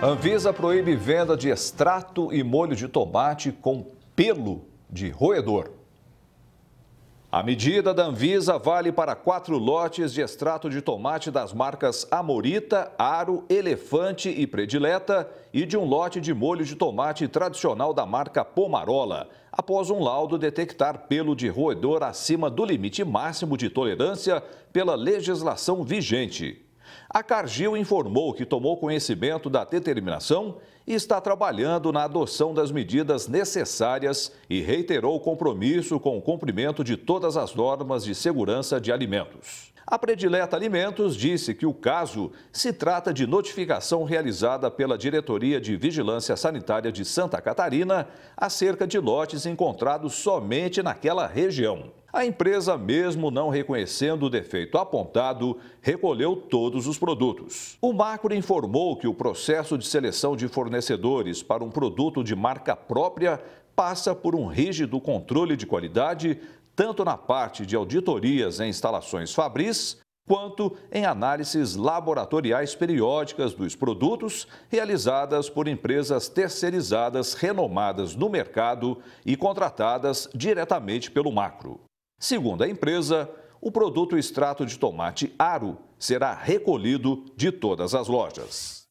Anvisa proíbe venda de extrato e molho de tomate com pelo de roedor. A medida da Anvisa vale para quatro lotes de extrato de tomate das marcas Amorita, Aro, Elefante e Predileta e de um lote de molho de tomate tradicional da marca Pomarola, após um laudo detectar pelo de roedor acima do limite máximo de tolerância pela legislação vigente. A Cargill informou que tomou conhecimento da determinação e está trabalhando na adoção das medidas necessárias e reiterou o compromisso com o cumprimento de todas as normas de segurança de alimentos. A Predileta Alimentos disse que o caso se trata de notificação realizada pela Diretoria de Vigilância Sanitária de Santa Catarina acerca de lotes encontrados somente naquela região. A empresa, mesmo não reconhecendo o defeito apontado, recolheu todos os produtos. O Macro informou que o processo de seleção de fornecedores para um produto de marca própria passa por um rígido controle de qualidade, tanto na parte de auditorias em instalações fabris, quanto em análises laboratoriais periódicas dos produtos realizadas por empresas terceirizadas renomadas no mercado e contratadas diretamente pelo macro. Segundo a empresa, o produto extrato de tomate aro será recolhido de todas as lojas.